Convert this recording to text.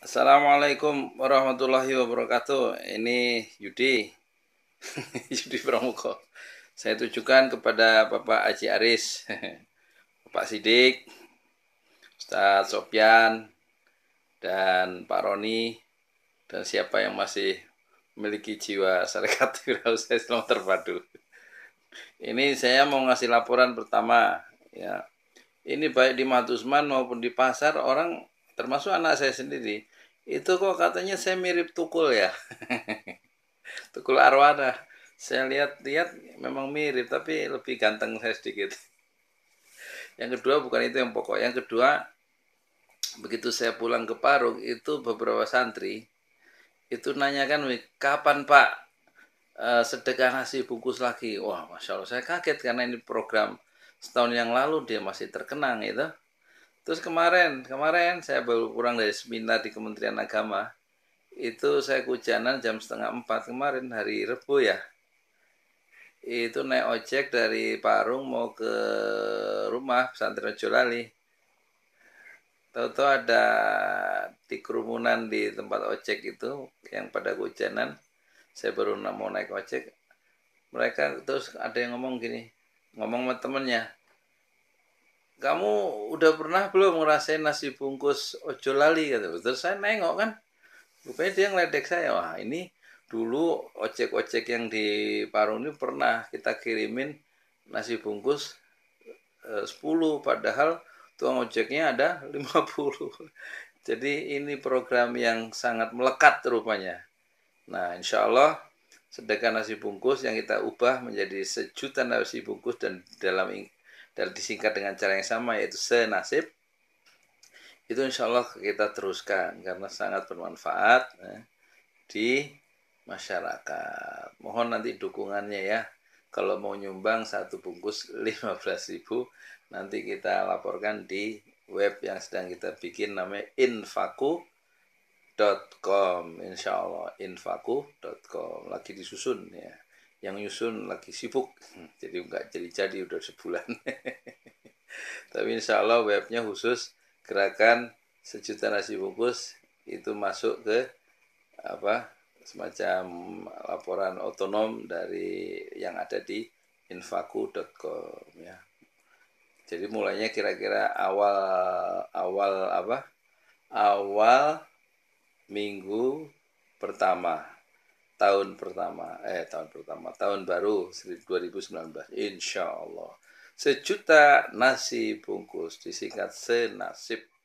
Assalamualaikum warahmatullahi wabarakatuh. Ini Yudi. Yudi Pramuko. Saya tujukan kepada Bapak Haji Aris, Bapak Sidik, Ustaz Sofyan, dan Pak Roni, dan siapa yang masih memiliki jiwa serikat wirausaha Islam terpadu. Ini saya mau ngasih laporan pertama. ya Ini baik di Matusman maupun di pasar, orang termasuk anak saya sendiri itu kok katanya saya mirip Tukul ya Tukul Arwana saya lihat-lihat memang mirip tapi lebih ganteng saya sedikit yang kedua bukan itu yang pokok yang kedua begitu saya pulang ke Parung itu beberapa santri itu nanyakan kapan Pak eh, sedekah nasi bungkus lagi wah masya Allah saya kaget karena ini program setahun yang lalu dia masih terkenang itu Terus kemarin, kemarin saya baru kurang dari seminar di Kementerian Agama. Itu saya kehujanan jam setengah empat kemarin hari Rebu ya. Itu naik ojek dari Parung mau ke rumah pesantren Jolali. Tahu-tahu ada di kerumunan di tempat ojek itu yang pada kehujanan. Saya baru mau naik ojek. Mereka terus ada yang ngomong gini, ngomong sama temennya kamu udah pernah belum ngerasain nasi bungkus ojo lali gitu terus saya nengok kan rupanya dia ngeledek saya wah ini dulu ojek-ojek yang di Parung ini pernah kita kirimin nasi bungkus e, 10 padahal tuang ojeknya ada 50 jadi ini program yang sangat melekat rupanya nah insya Allah sedekah nasi bungkus yang kita ubah menjadi sejuta nasi bungkus dan dalam dan disingkat dengan cara yang sama yaitu senasib itu insya Allah kita teruskan karena sangat bermanfaat ya, di masyarakat. Mohon nanti dukungannya ya. Kalau mau nyumbang satu bungkus ribu nanti kita laporkan di web yang sedang kita bikin namanya infaku.com insya Allah infaku.com lagi disusun ya yang nyusun lagi sibuk jadi nggak jadi-jadi udah sebulan tapi insya Allah webnya khusus gerakan sejuta nasi bungkus itu masuk ke apa semacam laporan otonom dari yang ada di infaku.com ya jadi mulainya kira-kira awal awal apa awal minggu pertama tahun pertama eh tahun pertama tahun baru 2019 insya Allah sejuta nasi bungkus disingkat senasib